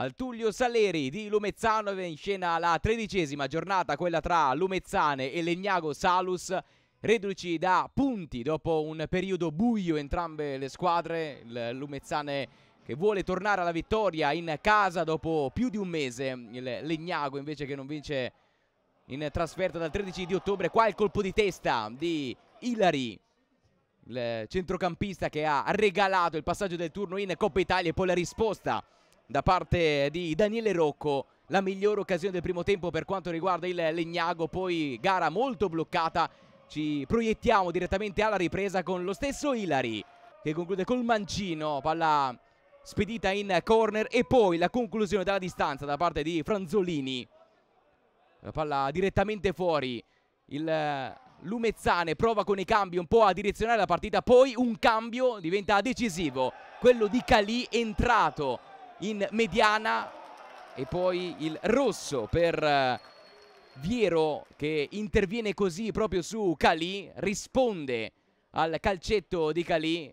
Al Tullio Saleri di Lumezzano è in scena la tredicesima giornata, quella tra Lumezzane e Legnago Salus. Reduci da punti dopo un periodo buio entrambe le squadre, il Lumezzane che vuole tornare alla vittoria in casa dopo più di un mese, il Legnago invece che non vince in trasferta dal 13 di ottobre, qua il colpo di testa di Ilari il centrocampista che ha regalato il passaggio del turno in Coppa Italia e poi la risposta da parte di Daniele Rocco la migliore occasione del primo tempo per quanto riguarda il Legnago, poi gara molto bloccata. Ci proiettiamo direttamente alla ripresa con lo stesso Ilari che conclude col mancino, palla spedita in corner e poi la conclusione dalla distanza da parte di Franzolini. La palla direttamente fuori. Il Lumezzane prova con i cambi un po' a direzionare la partita, poi un cambio diventa decisivo, quello di Calì entrato in mediana e poi il rosso per eh, Viero che interviene così proprio su Cali, risponde al calcetto di Cali,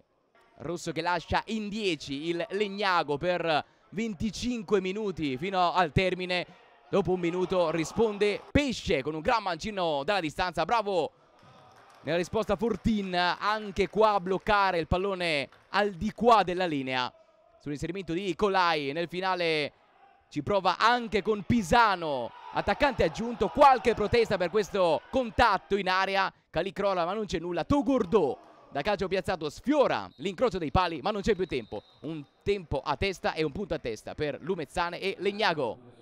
rosso che lascia in 10 il Legnago per 25 minuti fino al termine, dopo un minuto risponde Pesce con un gran mancino dalla distanza, bravo nella risposta Fortin, anche qua a bloccare il pallone al di qua della linea sull'inserimento di Colai nel finale ci prova anche con Pisano attaccante aggiunto qualche protesta per questo contatto in area Calicrola ma non c'è nulla Togordò da calcio piazzato sfiora l'incrocio dei pali ma non c'è più tempo un tempo a testa e un punto a testa per Lumezzane e Legnago